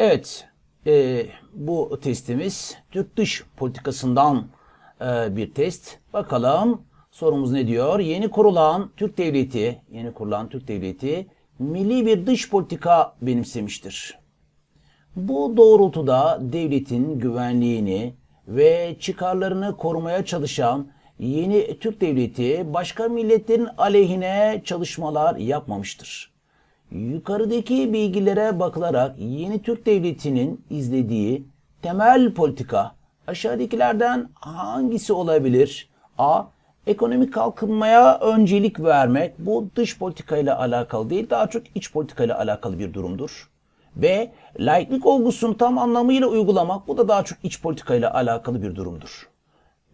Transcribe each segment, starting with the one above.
Evet, e, bu testimiz Türk dış politikasından e, bir test. Bakalım sorumuz ne diyor? Yeni kurulan Türk Devleti, yeni kurulan Türk Devleti milli bir dış politika benimsemiştir. Bu doğrultuda devletin güvenliğini ve çıkarlarını korumaya çalışan yeni Türk Devleti başka milletlerin aleyhine çalışmalar yapmamıştır. Yukarıdaki bilgilere bakılarak yeni Türk Devleti'nin izlediği temel politika aşağıdakilerden hangisi olabilir? A. Ekonomik kalkınmaya öncelik vermek bu dış politikayla alakalı değil daha çok iç politikayla alakalı bir durumdur. B. Laiklik olgusunu tam anlamıyla uygulamak bu da daha çok iç politikayla alakalı bir durumdur.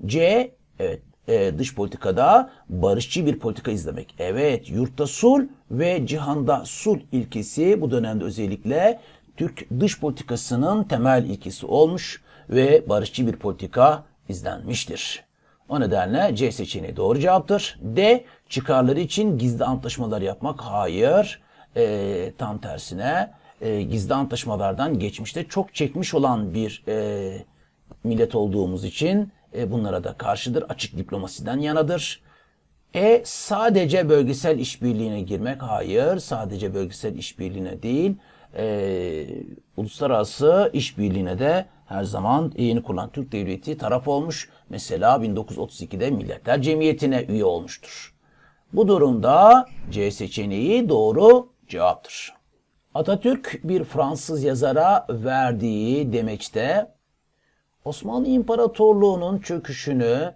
C. Evet e, dış politikada barışçı bir politika izlemek. Evet yurtta sul ve cihanda sul ilkesi bu dönemde özellikle Türk dış politikasının temel ilkesi olmuş ve barışçı bir politika izlenmiştir. O nedenle C seçeneği doğru cevaptır. D. Çıkarları için gizli antlaşmalar yapmak. Hayır. E, tam tersine e, gizli antlaşmalardan geçmişte çok çekmiş olan bir e, millet olduğumuz için e, bunlara da karşıdır. Açık diplomasiden yanadır. E sadece bölgesel işbirliğine girmek hayır. Sadece bölgesel işbirliğine değil, e, uluslararası işbirliğine de her zaman yeni kurulan Türk Devleti taraf olmuş. Mesela 1932'de Milletler Cemiyeti'ne üye olmuştur. Bu durumda C seçeneği doğru cevaptır. Atatürk bir Fransız yazara verdiği de. Osmanlı İmparatorluğu'nun çöküşünü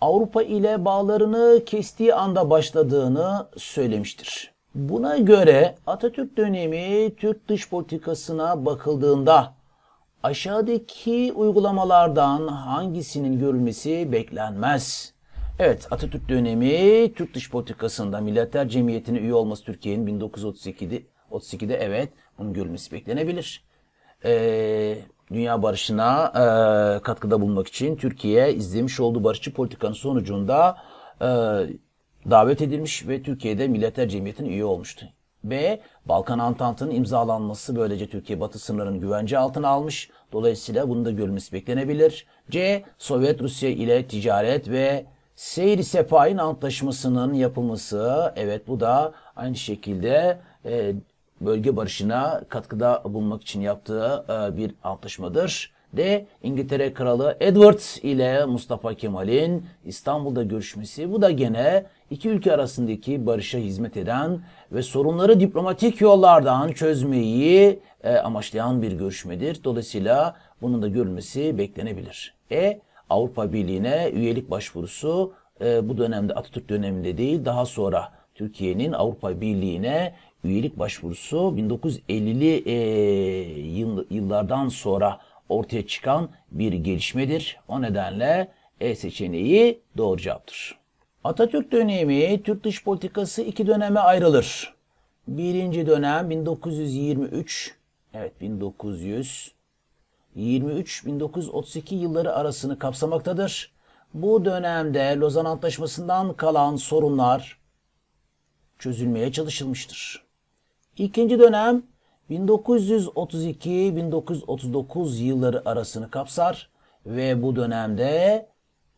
Avrupa ile bağlarını kestiği anda başladığını söylemiştir. Buna göre Atatürk dönemi Türk dış politikasına bakıldığında aşağıdaki uygulamalardan hangisinin görülmesi beklenmez? Evet Atatürk dönemi Türk dış politikasında Milletler Cemiyeti'ne üye olması Türkiye'nin 1932'de 32'de evet bunun görülmesi beklenebilir. Ee, dünya barışına e, katkıda bulunmak için Türkiye izlemiş olduğu barışçı politikanın sonucunda e, davet edilmiş ve Türkiye'de Milletler Cemiyeti'nin üye olmuştu. Ve Balkan Antantı'nın imzalanması böylece Türkiye batı sınırlarını güvence altına almış. Dolayısıyla bunun da görülmesi beklenebilir. C. Sovyet Rusya ile ticaret ve Seyri Sefahin Antlaşması'nın yapılması. Evet bu da aynı şekilde e, bölge barışına katkıda bulunmak için yaptığı e, bir antlaşmadır. De İngiltere Kralı Edward ile Mustafa Kemal'in İstanbul'da görüşmesi bu da gene iki ülke arasındaki barışa hizmet eden ve sorunları diplomatik yollardan çözmeyi e, amaçlayan bir görüşmedir. Dolayısıyla bunun da görülmesi beklenebilir. E Avrupa Birliği'ne üyelik başvurusu e, bu dönemde Atatürk döneminde değil daha sonra Türkiye'nin Avrupa Birliği'ne üyelik başvurusu 1950'li e, yıl, yıllardan sonra ortaya çıkan bir gelişmedir. O nedenle E seçeneği doğru cevaptır. Atatürk dönemi Türk dış politikası iki döneme ayrılır. Birinci dönem 1923 evet 1900 23-1932 yılları arasını kapsamaktadır. Bu dönemde Lozan Antlaşması'ndan kalan sorunlar çözülmeye çalışılmıştır. İkinci dönem 1932-1939 yılları arasını kapsar ve bu dönemde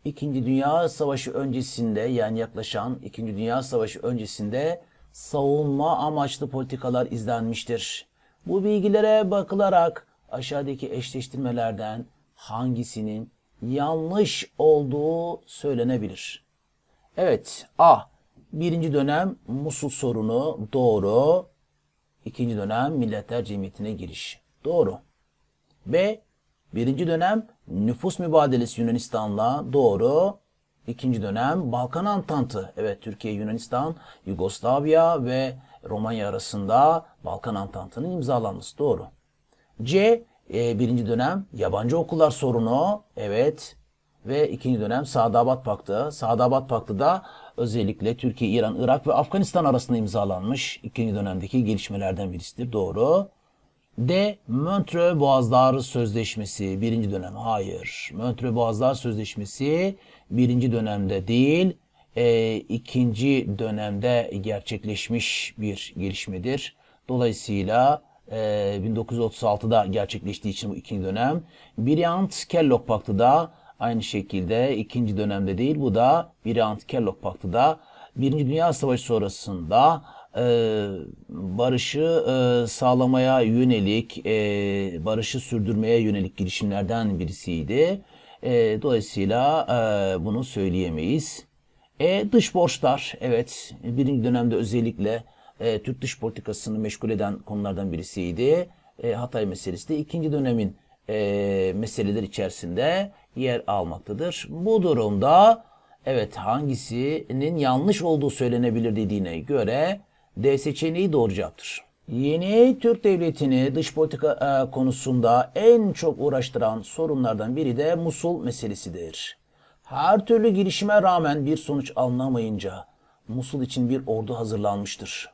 İkinci Dünya Savaşı öncesinde yani yaklaşan İkinci Dünya Savaşı öncesinde savunma amaçlı politikalar izlenmiştir. Bu bilgilere bakılarak aşağıdaki eşleştirmelerden hangisinin yanlış olduğu söylenebilir. Evet A. Birinci dönem Musul sorunu doğru. İkinci dönem milletler cemiyetine giriş. Doğru. B. Birinci dönem nüfus mübadelesi Yunanistan'la doğru. İkinci dönem Balkan Antantı. Evet Türkiye, Yunanistan, Yugoslavya ve Romanya arasında Balkan Antantı'nın imzalanması doğru. C. E, birinci dönem yabancı okullar sorunu. Evet ve ikinci dönem Sadabat Paktı. Sadabat Paktı da özellikle Türkiye, İran, Irak ve Afganistan arasında imzalanmış ikinci dönemdeki gelişmelerden birisidir. Doğru. D. Montreux Boğazları Sözleşmesi birinci dönem. Hayır. Montreux Boğazlar Sözleşmesi birinci dönemde değil, e, ikinci dönemde gerçekleşmiş bir gelişmedir. Dolayısıyla e, 1936'da gerçekleştiği için bu ikinci dönem. Briant-Kellogg Paktı da Aynı şekilde ikinci dönemde değil bu da biri Antikerlok Paktı da Birinci Dünya Savaşı sonrasında e, barışı e, sağlamaya yönelik, e, barışı sürdürmeye yönelik girişimlerden birisiydi. E, dolayısıyla e, bunu söyleyemeyiz. E, dış borçlar, evet birinci dönemde özellikle e, Türk dış politikasını meşgul eden konulardan birisiydi. E, Hatay meselesi de ikinci dönemin e, meseleler içerisinde yer almaktadır. Bu durumda evet hangisinin yanlış olduğu söylenebilir dediğine göre D seçeneği doğru Yeni Türk Devleti'ni dış politika e, konusunda en çok uğraştıran sorunlardan biri de Musul meselesidir. Her türlü girişime rağmen bir sonuç alınamayınca Musul için bir ordu hazırlanmıştır.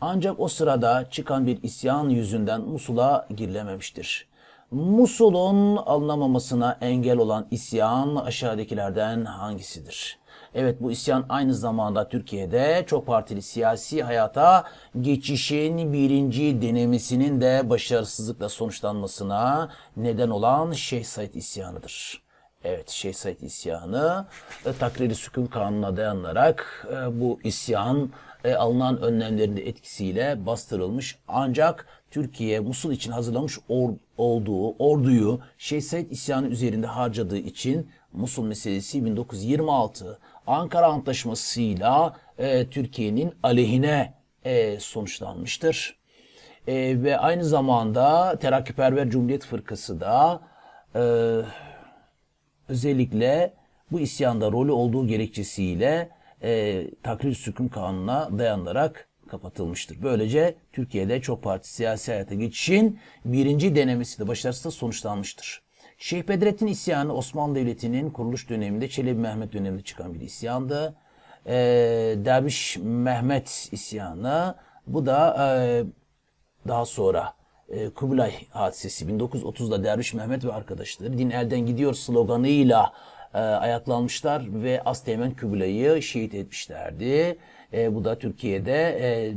Ancak o sırada çıkan bir isyan yüzünden Musul'a girilememiştir. Musul'un alınamasına engel olan isyan aşağıdakilerden hangisidir? Evet bu isyan aynı zamanda Türkiye'de çok partili siyasi hayata geçişin birinci denemesinin de başarısızlıkla sonuçlanmasına neden olan Şeyh Said isyanıdır. Evet Şeyh Said isyanı e, takrir-i sükun kanununa dayanarak e, bu isyan e, alınan önlemlerin de etkisiyle bastırılmış. Ancak Türkiye Musul için hazırlamış or, olduğu orduyu Şehzade isyanı üzerinde harcadığı için Musul meselesi 1926 Ankara Antlaşması'yla e, Türkiye'nin aleyhine e, sonuçlanmıştır. E, ve aynı zamanda Terakkiperver Cumhuriyet Fırkası da e, özellikle bu isyanda rolü olduğu gerekçesiyle e, takrir sükun kanununa dayanarak kapatılmıştır. Böylece Türkiye'de çok parti siyasi hayata geçişin birinci denemesi de başarısız sonuçlanmıştır. Şeyh Bedrettin isyanı Osmanlı Devleti'nin kuruluş döneminde Çelebi Mehmet döneminde çıkan bir isyandı. E, Derviş Mehmet isyanı bu da e, daha sonra e, Kubilay hadisesi 1930'da Derviş Mehmet ve arkadaşları din elden gidiyor sloganıyla e, ayaklanmışlar ve Asteğmen Kübüla'yı şehit etmişlerdi. E, bu da Türkiye'de e,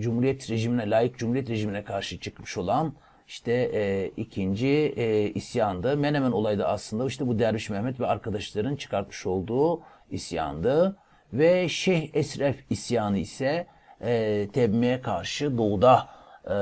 Cumhuriyet rejimine, layık Cumhuriyet rejimine karşı çıkmış olan işte e, ikinci e, isyandı. Menemen olayı da aslında işte bu Derviş Mehmet ve arkadaşların çıkartmış olduğu isyandı. Ve Şeyh Esref isyanı ise e, Tebmi'ye karşı doğuda e,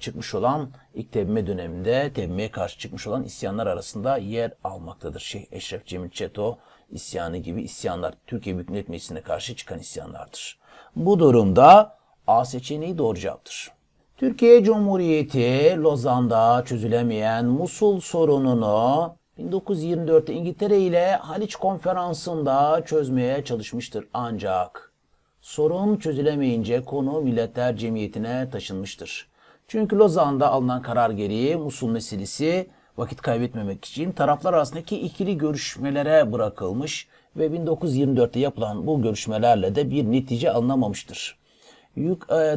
çıkmış olan ilk tebme döneminde tebmeye karşı çıkmış olan isyanlar arasında yer almaktadır. Şeyh Eşref Cemil Çeto isyanı gibi isyanlar Türkiye Büyük Millet Meclisi'ne karşı çıkan isyanlardır. Bu durumda A seçeneği doğru cevaptır. Türkiye Cumhuriyeti Lozan'da çözülemeyen Musul sorununu 1924'te İngiltere ile Haliç Konferansı'nda çözmeye çalışmıştır. Ancak Sorun çözülemeyince konu Milletler Cemiyeti'ne taşınmıştır. Çünkü Lozan'da alınan karar gereği Musul meselesi vakit kaybetmemek için taraflar arasındaki ikili görüşmelere bırakılmış ve 1924'te yapılan bu görüşmelerle de bir netice alınamamıştır. E,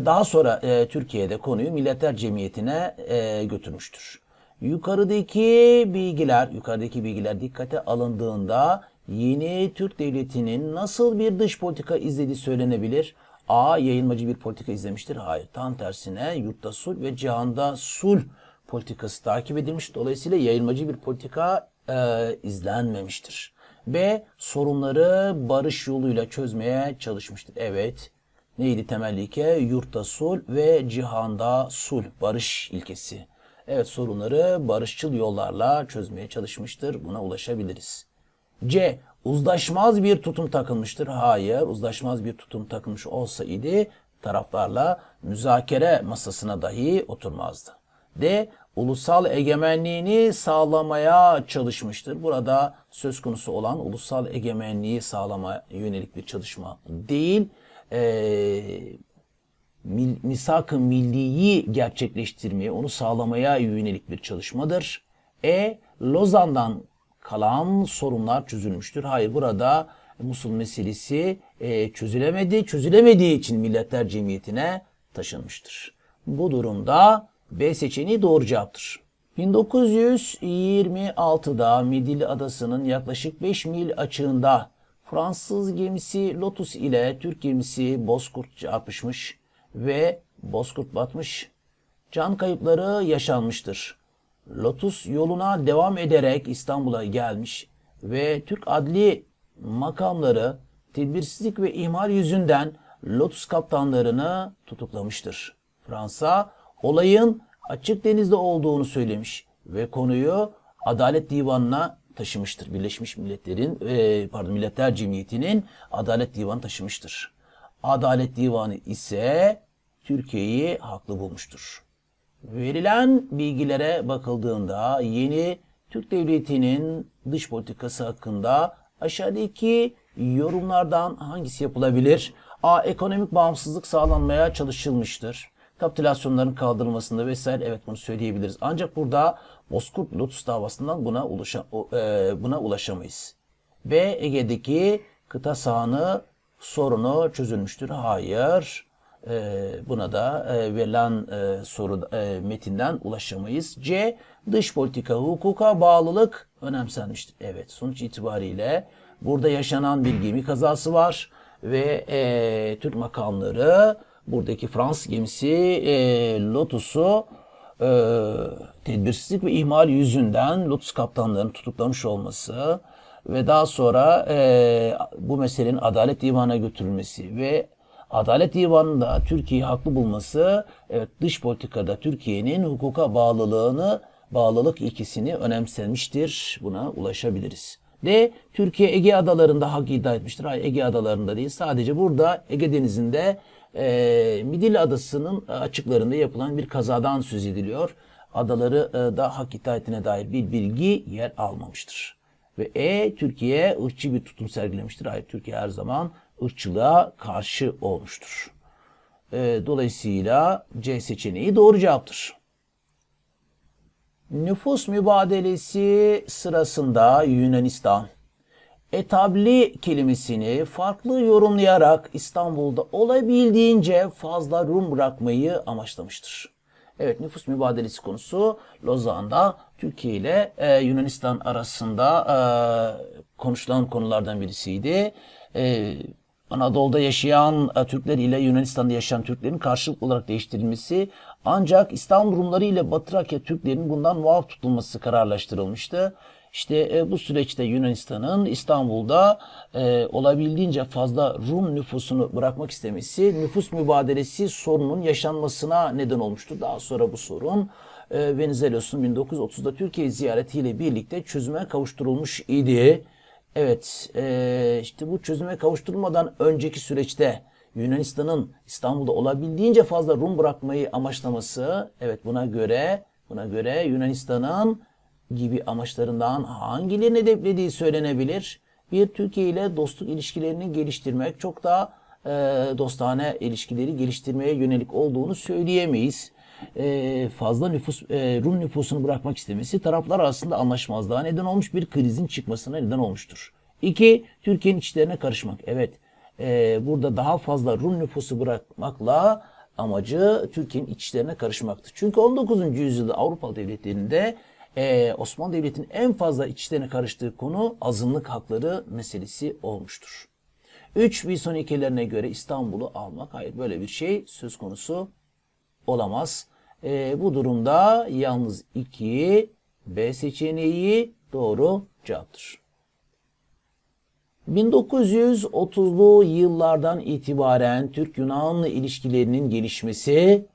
daha sonra e, Türkiye'de konuyu Milletler Cemiyeti'ne e, götürmüştür. Yukarıdaki bilgiler, yukarıdaki bilgiler dikkate alındığında Yeni Türk Devleti'nin nasıl bir dış politika izlediği söylenebilir? A. Yayılmacı bir politika izlemiştir. Hayır. Tam tersine yurtta sul ve cihanda sul politikası takip edilmiş. Dolayısıyla yayılmacı bir politika e, izlenmemiştir. B. Sorunları barış yoluyla çözmeye çalışmıştır. Evet. Neydi temel ilke? Yurtta sul ve cihanda sul. Barış ilkesi. Evet sorunları barışçıl yollarla çözmeye çalışmıştır. Buna ulaşabiliriz. C. Uzlaşmaz bir tutum takılmıştır. Hayır, uzlaşmaz bir tutum takılmış olsaydı taraflarla müzakere masasına dahi oturmazdı. D. Ulusal egemenliğini sağlamaya çalışmıştır. Burada söz konusu olan ulusal egemenliği sağlama yönelik bir çalışma değil, e, mil, misak-ı milliyi gerçekleştirmeye, onu sağlamaya yönelik bir çalışmadır. E. Lozan'dan kalan sorunlar çözülmüştür. Hayır burada Musul meselesi e, çözülemedi. Çözülemediği için Milletler Cemiyeti'ne taşınmıştır. Bu durumda B seçeneği doğru cevaptır. 1926'da Midilli Adası'nın yaklaşık 5 mil açığında Fransız gemisi Lotus ile Türk gemisi Bozkurt çarpışmış ve Bozkurt batmış. Can kayıpları yaşanmıştır. Lotus yoluna devam ederek İstanbul'a gelmiş ve Türk adli makamları tedbirsizlik ve ihmal yüzünden Lotus kaptanlarını tutuklamıştır. Fransa olayın açık denizde olduğunu söylemiş ve konuyu Adalet Divanı'na taşımıştır. Birleşmiş Milletler'in e, pardon Milletler Cemiyeti'nin Adalet Divanı taşımıştır. Adalet Divanı ise Türkiye'yi haklı bulmuştur verilen bilgilere bakıldığında yeni Türk Devleti'nin dış politikası hakkında aşağıdaki yorumlardan hangisi yapılabilir? A. Ekonomik bağımsızlık sağlanmaya çalışılmıştır. Kapitülasyonların kaldırılmasında vesaire evet bunu söyleyebiliriz. Ancak burada Bozkurt Lotus davasından buna, ulaşa, e, buna ulaşamayız. B. Ege'deki kıta sahanı sorunu çözülmüştür. Hayır. Ee, buna da e, verilen e, soru e, metinden ulaşamayız. C. Dış politika hukuka bağlılık önemsenmiştir. Evet sonuç itibariyle burada yaşanan bir gemi kazası var ve e, Türk makamları buradaki Fransız gemisi e, Lotus'u e, tedbirsizlik ve ihmal yüzünden Lotus kaptanlarının tutuklanmış olması ve daha sonra e, bu meselenin Adalet Divanı'na götürülmesi ve Adalet Divanı'nda Türkiye haklı bulması evet, dış politikada Türkiye'nin hukuka bağlılığını, bağlılık ikisini önemsemiştir. Buna ulaşabiliriz. D. Türkiye Ege Adaları'nda hak iddia etmiştir. Hayır Ege Adaları'nda değil. Sadece burada Ege Denizi'nde e, Midilli Adası'nın açıklarında yapılan bir kazadan söz ediliyor. Adaları e, da hak iddia ettiğine dair bir bilgi yer almamıştır. Ve E Türkiye ırkçı bir tutum sergilemiştir. Hayır Türkiye her zaman ırkçılığa karşı olmuştur. E, dolayısıyla C seçeneği doğru cevaptır. Nüfus mübadelesi sırasında Yunanistan etabli kelimesini farklı yorumlayarak İstanbul'da olabildiğince fazla Rum bırakmayı amaçlamıştır. Evet nüfus mübadelesi konusu Lozan'da Türkiye ile e, Yunanistan arasında e, konuşulan konulardan birisiydi. E, Anadolu'da yaşayan e, Türkler ile Yunanistan'da yaşayan Türklerin karşılık olarak değiştirilmesi ancak İstanbul Rumları ile Batı Trakya Türklerin bundan muaf tutulması kararlaştırılmıştı. İşte e, bu süreçte Yunanistan'ın İstanbul'da e, olabildiğince fazla Rum nüfusunu bırakmak istemesi nüfus mübadelesi sorunun yaşanmasına neden olmuştu. Daha sonra bu sorun e, Venizelos'un 1930'da Türkiye ziyaretiyle birlikte çözüme kavuşturulmuş idi. Evet e, işte bu çözüme kavuşturulmadan önceki süreçte Yunanistan'ın İstanbul'da olabildiğince fazla Rum bırakmayı amaçlaması evet buna göre buna göre Yunanistan'ın gibi amaçlarından hangilerini hedeflediği söylenebilir. Bir Türkiye ile dostluk ilişkilerini geliştirmek çok daha e, dostane ilişkileri geliştirmeye yönelik olduğunu söyleyemeyiz e, fazla nüfus e, Rum nüfusunu bırakmak istemesi taraflar arasında anlaşmazlığa neden olmuş bir krizin çıkmasına neden olmuştur. İki, Türkiye'nin içlerine karışmak. Evet, e, burada daha fazla Rum nüfusu bırakmakla amacı Türkiye'nin içlerine karışmaktı. Çünkü 19. yüzyılda Avrupa devletlerinde e, Osmanlı Devleti'nin en fazla içlerine karıştığı konu azınlık hakları meselesi olmuştur. 3 Wilson ilkelerine göre İstanbul'u almak hayır böyle bir şey söz konusu olamaz. E, bu durumda yalnız 2 B seçeneği doğru cevaptır. 1930'lu yıllardan itibaren Türk-Yunanlı ilişkilerinin gelişmesi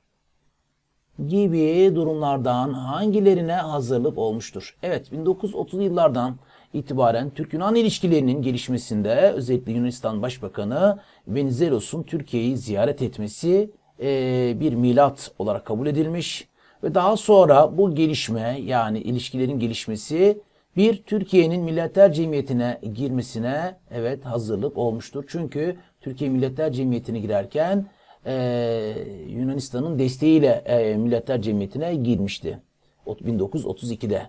gibi durumlardan hangilerine hazırlık olmuştur? Evet 1930'lu yıllardan itibaren Türk-Yunan ilişkilerinin gelişmesinde özellikle Yunanistan Başbakanı Venizelos'un Türkiye'yi ziyaret etmesi e, bir milat olarak kabul edilmiş ve daha sonra bu gelişme yani ilişkilerin gelişmesi bir Türkiye'nin milletler cemiyetine girmesine evet hazırlık olmuştur. Çünkü Türkiye milletler cemiyetine girerken e, Yunanistan'ın desteğiyle e, milletler cemiyetine girmişti 1932'de.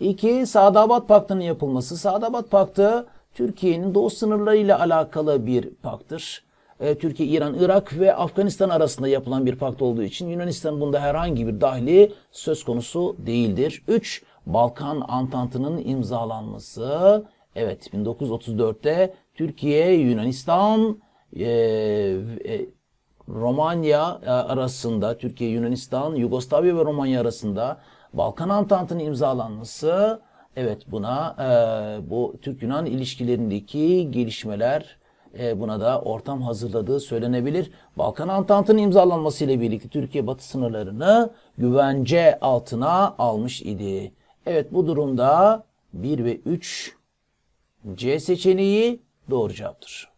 İki, Sadabat Paktı'nın yapılması. Sadabat Paktı Türkiye'nin doğu sınırlarıyla alakalı bir paktır. E, Türkiye, İran, Irak ve Afganistan arasında yapılan bir pakt olduğu için Yunanistan bunda herhangi bir dahli söz konusu değildir. 3. Balkan Antantı'nın imzalanması. Evet 1934'te Türkiye, Yunanistan, e, e, Romanya e, arasında, Türkiye, Yunanistan, Yugoslavya ve Romanya arasında Balkan Antantı'nın imzalanması evet buna e, bu Türk-Yunan ilişkilerindeki gelişmeler e, buna da ortam hazırladığı söylenebilir. Balkan Antantı'nın imzalanması ile birlikte Türkiye Batı sınırlarını güvence altına almış idi. Evet bu durumda 1 ve 3 C seçeneği doğru cevaptır.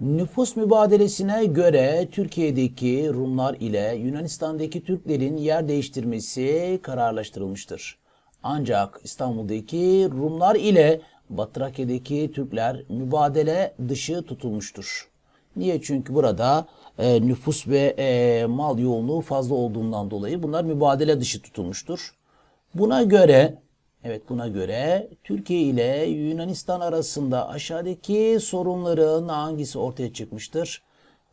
Nüfus mübadelesine göre Türkiye'deki Rumlar ile Yunanistan'daki Türklerin yer değiştirmesi kararlaştırılmıştır. Ancak İstanbul'daki Rumlar ile Batrakya'daki Türkler mübadele dışı tutulmuştur. Niye? Çünkü burada e, nüfus ve e, mal yoğunluğu fazla olduğundan dolayı bunlar mübadele dışı tutulmuştur. Buna göre Evet buna göre Türkiye ile Yunanistan arasında aşağıdaki sorunların hangisi ortaya çıkmıştır?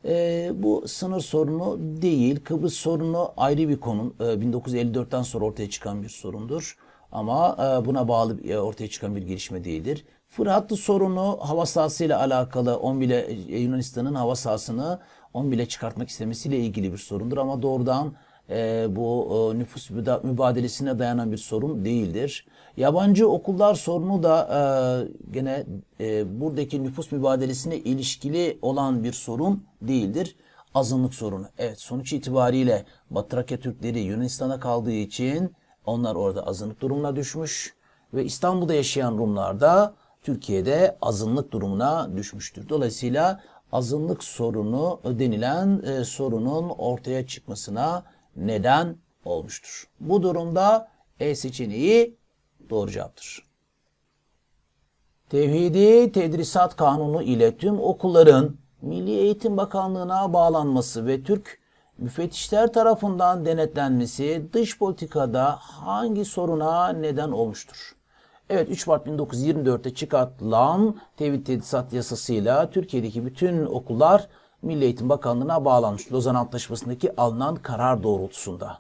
E, bu sınır sorunu değil, Kıbrıs sorunu ayrı bir konu. E, 1954'ten sonra ortaya çıkan bir sorundur. Ama e, buna bağlı e, ortaya çıkan bir gelişme değildir. Fıratlı sorunu hava sahasıyla alakalı 10 bile e, Yunanistan'ın hava sahasını 10 bile çıkartmak istemesiyle ilgili bir sorundur ama doğrudan e, bu e, nüfus mübadelesine dayanan bir sorun değildir. Yabancı okullar sorunu da e, gene e, buradaki nüfus mübadelesine ilişkili olan bir sorun değildir. Azınlık sorunu. Evet sonuç itibariyle Batrakya Türkleri Yunanistan'a kaldığı için onlar orada azınlık durumuna düşmüş ve İstanbul'da yaşayan Rumlar da Türkiye'de azınlık durumuna düşmüştür. Dolayısıyla azınlık sorunu denilen e, sorunun ortaya çıkmasına neden olmuştur. Bu durumda E seçeneği doğru cevaptır. Tevhidi Tedrisat Kanunu ile tüm okulların Milli Eğitim Bakanlığı'na bağlanması ve Türk müfettişler tarafından denetlenmesi dış politikada hangi soruna neden olmuştur? Evet 3 Mart 1924'te çıkartılan tevhid tedisat yasasıyla Türkiye'deki bütün okullar Milli Eğitim Bakanlığı'na bağlanmış. Lozan Antlaşması'ndaki alınan karar doğrultusunda.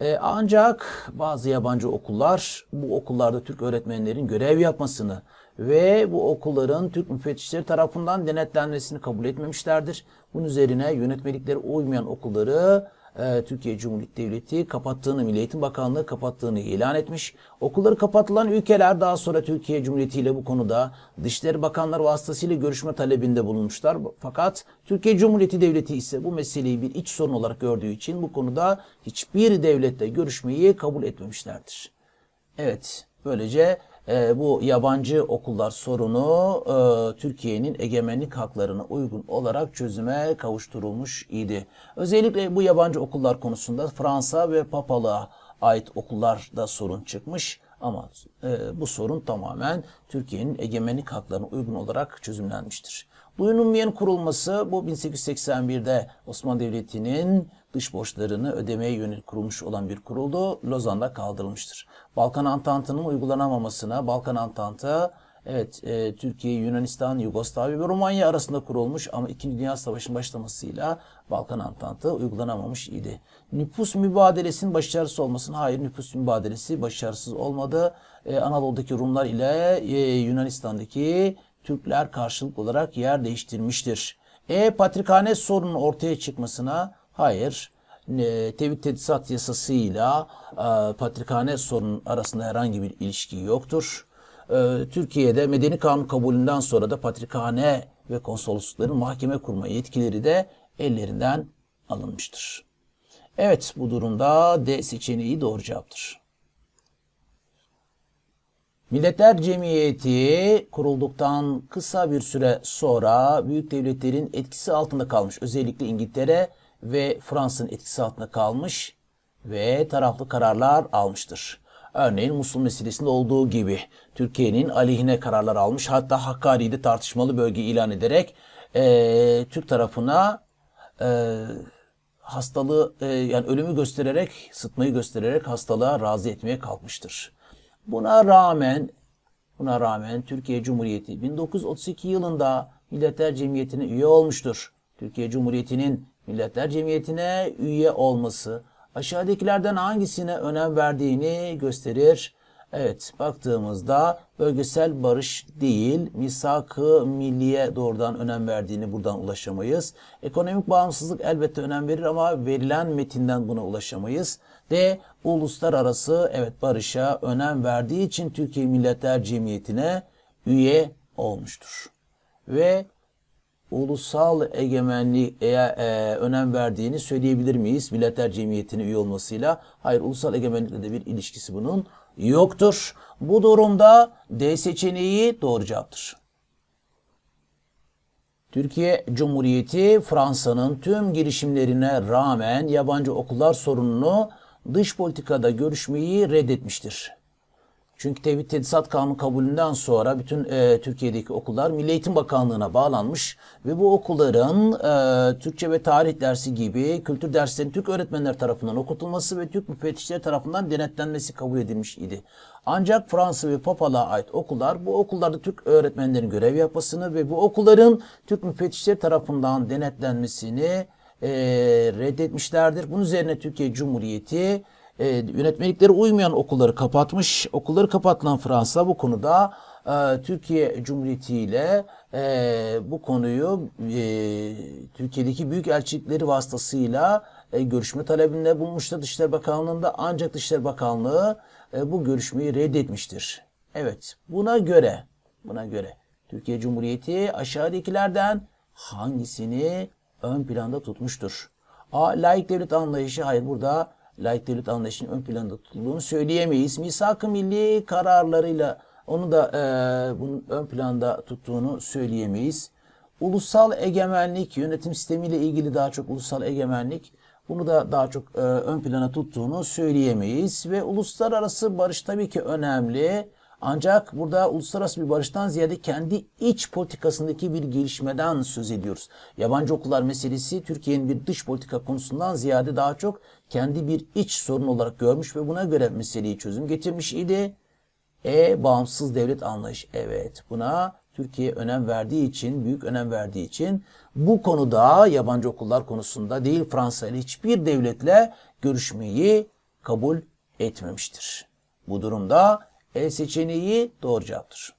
Ee, ancak bazı yabancı okullar bu okullarda Türk öğretmenlerin görev yapmasını, ve bu okulların Türk müfettişleri tarafından denetlenmesini kabul etmemişlerdir. Bunun üzerine yönetmeliklere uymayan okulları e, Türkiye Cumhuriyeti Devleti kapattığını, Milli Eğitim Bakanlığı kapattığını ilan etmiş. Okulları kapatılan ülkeler daha sonra Türkiye Cumhuriyeti ile bu konuda Dışişleri Bakanlar vasıtasıyla görüşme talebinde bulunmuşlar. Fakat Türkiye Cumhuriyeti Devleti ise bu meseleyi bir iç sorun olarak gördüğü için bu konuda hiçbir devletle görüşmeyi kabul etmemişlerdir. Evet, böylece e, bu yabancı okullar sorunu e, Türkiye'nin egemenlik haklarına uygun olarak çözüme kavuşturulmuş idi. Özellikle bu yabancı okullar konusunda Fransa ve Papalığa ait okullarda sorun çıkmış ama e, bu sorun tamamen Türkiye'nin egemenlik haklarına uygun olarak çözümlenmiştir. Bu Ünlüyen kurulması bu 1881'de Osmanlı Devleti'nin dış borçlarını ödemeye yönelik kurulmuş olan bir kuruldu. Lozan'da kaldırılmıştır. Balkan Antantı'nın uygulanamamasına Balkan Antantı Evet, e, Türkiye, Yunanistan, Yugoslavya ve Romanya arasında kurulmuş ama İkinci Dünya Savaşı'nın başlamasıyla Balkan Antantı uygulanamamış idi. Nüfus mübadelesinin başarısız olmasına hayır nüfus mübadelesi başarısız olmadı. E, Anadolu'daki Rumlar ile e, Yunanistan'daki Türkler karşılık olarak yer değiştirmiştir. E patrikhane sorunun ortaya çıkmasına hayır tevhid tedisat yasasıyla e, patrikhane sorunun arasında herhangi bir ilişki yoktur. E, Türkiye'de medeni kanun kabulünden sonra da patrikhane ve konsoloslukların mahkeme kurma yetkileri de ellerinden alınmıştır. Evet bu durumda D seçeneği doğru cevaptır. Milletler Cemiyeti kurulduktan kısa bir süre sonra büyük devletlerin etkisi altında kalmış. Özellikle İngiltere ve Fransa'nın etkisi altında kalmış ve taraflı kararlar almıştır. Örneğin Musul meselesinde olduğu gibi Türkiye'nin aleyhine kararlar almış. Hatta Hakkari'de tartışmalı bölge ilan ederek e, Türk tarafına e, hastalığı e, yani ölümü göstererek, sıtmayı göstererek hastalığa razı etmeye kalkmıştır. Buna rağmen buna rağmen Türkiye Cumhuriyeti 1932 yılında Milletler Cemiyeti'ne üye olmuştur. Türkiye Cumhuriyeti'nin Milletler Cemiyeti'ne üye olması aşağıdakilerden hangisine önem verdiğini gösterir. Evet baktığımızda bölgesel barış değil misakı milliye doğrudan önem verdiğini buradan ulaşamayız. Ekonomik bağımsızlık elbette önem verir ama verilen metinden buna ulaşamayız. D. Uluslararası evet barışa önem verdiği için Türkiye Milletler Cemiyeti'ne üye olmuştur. Ve ulusal egemenliğe e, önem verdiğini söyleyebilir miyiz? Milletler Cemiyeti'ne üye olmasıyla. Hayır ulusal egemenlikle de bir ilişkisi bunun yoktur. Bu durumda D seçeneği doğru cevaptır. Türkiye Cumhuriyeti Fransa'nın tüm girişimlerine rağmen yabancı okullar sorununu dış politikada görüşmeyi reddetmiştir. Çünkü Tevhid Tedisat Kanunu kabulünden sonra bütün e, Türkiye'deki okullar Milli Eğitim Bakanlığı'na bağlanmış ve bu okulların e, Türkçe ve tarih dersi gibi kültür derslerinin Türk öğretmenler tarafından okutulması ve Türk müfettişler tarafından denetlenmesi kabul edilmiş idi. Ancak Fransa ve Papalığa ait okullar bu okullarda Türk öğretmenlerin görev yapmasını ve bu okulların Türk müfettişler tarafından denetlenmesini e, reddetmişlerdir. Bunun üzerine Türkiye Cumhuriyeti e, yönetmelikleri uymayan okulları kapatmış. Okulları kapatılan Fransa bu konuda e, Türkiye Cumhuriyeti ile e, bu konuyu e, Türkiye'deki büyük elçilikleri vasıtasıyla e, görüşme talebinde bulmuştu Dışişleri Bakanlığı'nda ancak Dışişleri Bakanlığı e, bu görüşmeyi reddetmiştir. Evet buna göre buna göre Türkiye Cumhuriyeti aşağıdakilerden hangisini ön planda tutmuştur? A. Laik devlet anlayışı. Hayır burada layık devlet anlayışının ön planda tutulduğunu söyleyemeyiz. Misak-ı milli kararlarıyla onu da e, bunun ön planda tuttuğunu söyleyemeyiz. Ulusal egemenlik, yönetim sistemiyle ilgili daha çok ulusal egemenlik, bunu da daha çok e, ön plana tuttuğunu söyleyemeyiz. Ve uluslararası barış tabii ki önemli. Ancak burada uluslararası bir barıştan ziyade kendi iç politikasındaki bir gelişmeden söz ediyoruz. Yabancı okullar meselesi Türkiye'nin bir dış politika konusundan ziyade daha çok kendi bir iç sorun olarak görmüş ve buna göre meseleyi çözüm getirmiş idi. E bağımsız devlet anlayış. Evet buna Türkiye önem verdiği için, büyük önem verdiği için bu konuda yabancı okullar konusunda değil Fransa ile hiçbir devletle görüşmeyi kabul etmemiştir. Bu durumda e seçeneği doğru cevaptır.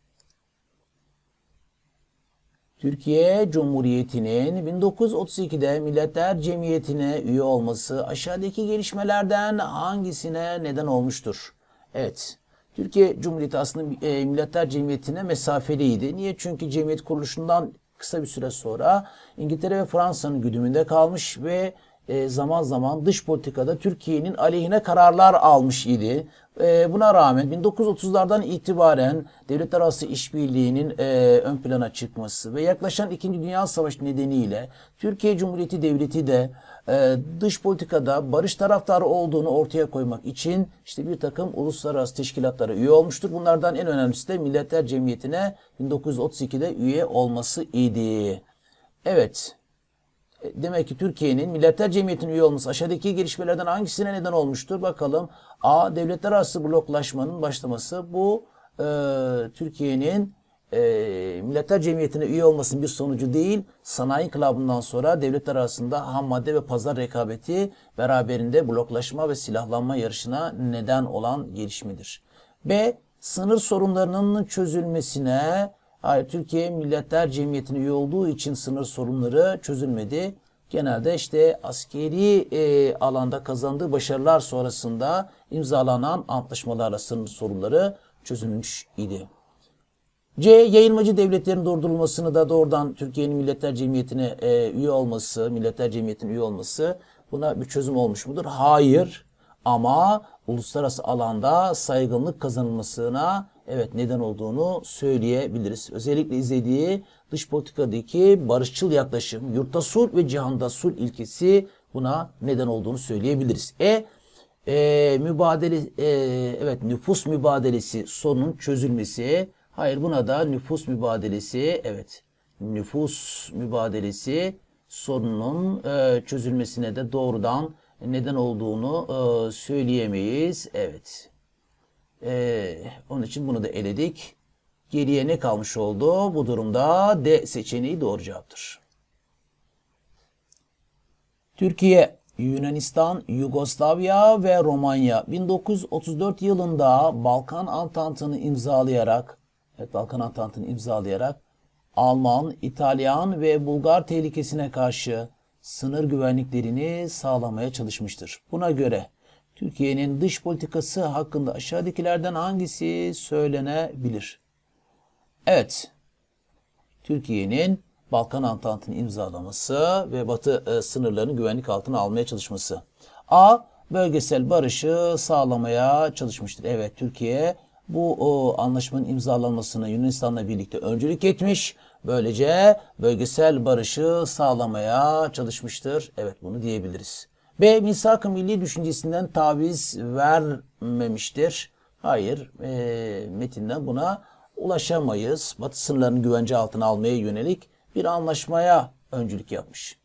Türkiye Cumhuriyeti'nin 1932'de Milletler Cemiyeti'ne üye olması aşağıdaki gelişmelerden hangisine neden olmuştur? Evet, Türkiye Cumhuriyeti aslında e, Milletler Cemiyeti'ne mesafeliydi. Niye? Çünkü cemiyet kuruluşundan kısa bir süre sonra İngiltere ve Fransa'nın güdümünde kalmış ve e, zaman zaman dış politikada Türkiye'nin aleyhine kararlar almış idi. E, buna rağmen 1930'lardan itibaren devletler arası işbirliğinin e, ön plana çıkması ve yaklaşan 2. Dünya Savaşı nedeniyle Türkiye Cumhuriyeti Devleti de dış politikada barış taraftarı olduğunu ortaya koymak için işte bir takım uluslararası teşkilatlara üye olmuştur. Bunlardan en önemlisi de Milletler Cemiyeti'ne 1932'de üye olması idi. Evet demek ki Türkiye'nin Milletler Cemiyeti'nin üye olması aşağıdaki gelişmelerden hangisine neden olmuştur? Bakalım. A. Devletler arası bloklaşmanın başlaması. Bu e, Türkiye'nin e, Milletler Cemiyeti'ne üye olmasının bir sonucu değil, sanayi inkılabından sonra devletler arasında ham madde ve pazar rekabeti beraberinde bloklaşma ve silahlanma yarışına neden olan gelişmedir. B. Sınır sorunlarının çözülmesine Hayır Türkiye Milletler Cemiyeti'ne üye olduğu için sınır sorunları çözülmedi. Genelde işte askeri e, alanda kazandığı başarılar sonrasında imzalanan antlaşmalarla sınır sorunları çözülmüş idi. C. Yayılmacı devletlerin durdurulmasını da doğrudan Türkiye'nin Milletler Cemiyeti'ne e, üye olması, Milletler Cemiyeti'nin üye olması buna bir çözüm olmuş mudur? Hayır. Ama uluslararası alanda saygınlık kazanılmasına evet neden olduğunu söyleyebiliriz. Özellikle izlediği dış politikadaki barışçıl yaklaşım, yurtta sulh ve cihanda sulh ilkesi buna neden olduğunu söyleyebiliriz. E e, mübadele e, evet nüfus mübadelesi sorunun çözülmesi. Hayır buna da nüfus mübadelesi evet nüfus mübadelesi sorunun e, çözülmesine de doğrudan neden olduğunu e, söyleyemeyiz. Evet. Ee, onun için bunu da eledik. Geriye ne kalmış oldu? Bu durumda D seçeneği doğru cevaptır. Türkiye, Yunanistan, Yugoslavya ve Romanya 1934 yılında Balkan Antantı'nı imzalayarak evet Balkan Antantı'nı imzalayarak Alman, İtalyan ve Bulgar tehlikesine karşı sınır güvenliklerini sağlamaya çalışmıştır. Buna göre Türkiye'nin dış politikası hakkında aşağıdakilerden hangisi söylenebilir? Evet, Türkiye'nin Balkan Antantı'nı imzalaması ve Batı e, sınırlarını güvenlik altına almaya çalışması. A. Bölgesel barışı sağlamaya çalışmıştır. Evet, Türkiye bu o, anlaşmanın imzalanmasına Yunanistan'la birlikte öncülük etmiş. Böylece bölgesel barışı sağlamaya çalışmıştır. Evet, bunu diyebiliriz. B. Misak-ı milli düşüncesinden taviz vermemiştir. Hayır, e, metinden buna ulaşamayız. Batı sınırlarını güvence altına almaya yönelik bir anlaşmaya öncülük yapmış.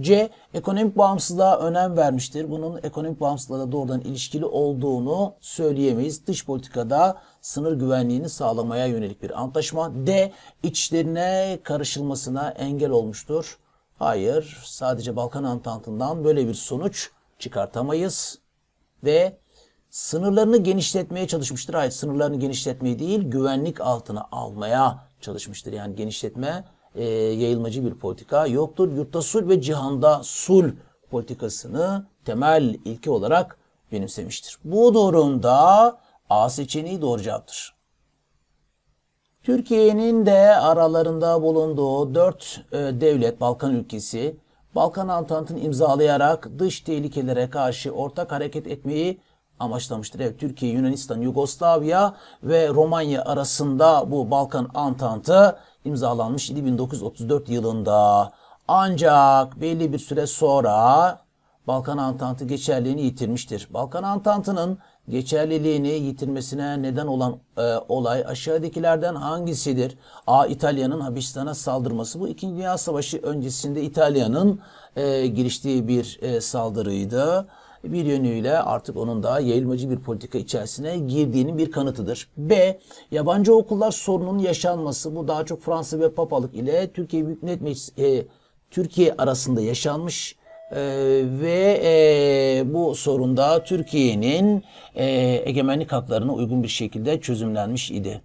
C. Ekonomik bağımsızlığa önem vermiştir. Bunun ekonomik bağımsızlığa doğrudan ilişkili olduğunu söyleyemeyiz. Dış politikada sınır güvenliğini sağlamaya yönelik bir antlaşma. D. İçlerine karışılmasına engel olmuştur. Hayır, sadece Balkan Antantı'ndan böyle bir sonuç çıkartamayız ve sınırlarını genişletmeye çalışmıştır. Hayır, sınırlarını genişletmeye değil, güvenlik altına almaya çalışmıştır. Yani genişletme e, yayılmacı bir politika yoktur. Yurtta sul ve cihanda sul politikasını temel ilke olarak benimsemiştir. Bu durumda A seçeneği doğru cevaptır. Türkiye'nin de aralarında bulunduğu dört e, devlet Balkan ülkesi Balkan Antantı'nı imzalayarak dış tehlikelere karşı ortak hareket etmeyi amaçlamıştır. Evet Türkiye, Yunanistan, Yugoslavya ve Romanya arasında bu Balkan Antantı imzalanmış 1934 yılında. Ancak belli bir süre sonra Balkan Antantı geçerliğini yitirmiştir. Balkan Antantı'nın geçerliliğini yitirmesine neden olan e, olay aşağıdakilerden hangisidir? A. İtalya'nın Habeşistan'a saldırması. Bu İkinci Dünya Savaşı öncesinde İtalya'nın e, giriştiği bir e, saldırıydı. Bir yönüyle artık onun da yayılmacı bir politika içerisine girdiğinin bir kanıtıdır. B. Yabancı okullar sorununun yaşanması. Bu daha çok Fransa ve Papalık ile Türkiye Büyük Millet Meclisi, e, Türkiye arasında yaşanmış ee, ve e, bu sorunda Türkiye'nin e, egemenlik haklarına uygun bir şekilde çözümlenmiş idi.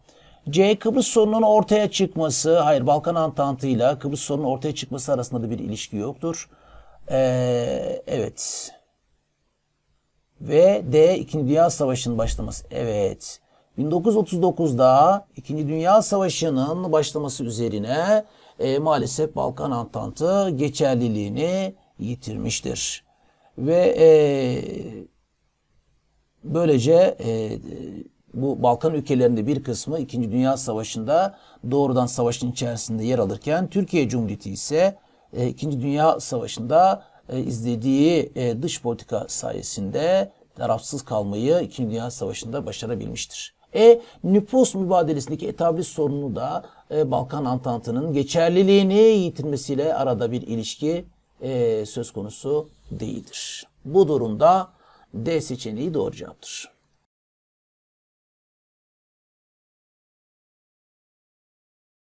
C. Kıbrıs sorununun ortaya çıkması, hayır Balkan Antantı ile Kıbrıs sorununun ortaya çıkması arasında da bir ilişki yoktur. Ee, evet. Ve D. İkinci Dünya Savaşı'nın başlaması. Evet. 1939'da İkinci Dünya Savaşı'nın başlaması üzerine e, maalesef Balkan Antantı geçerliliğini yitirmiştir. Ve e, böylece e, bu Balkan ülkelerinde bir kısmı 2. Dünya Savaşı'nda doğrudan savaşın içerisinde yer alırken Türkiye Cumhuriyeti ise e, 2. Dünya Savaşı'nda e, izlediği e, dış politika sayesinde tarafsız kalmayı 2. Dünya Savaşı'nda başarabilmiştir. E nüfus mübadelesindeki etablis sorunu da e, Balkan Antantı'nın geçerliliğini yitirmesiyle arada bir ilişki e, söz konusu değildir. Bu durumda D seçeneği doğru cevaptır.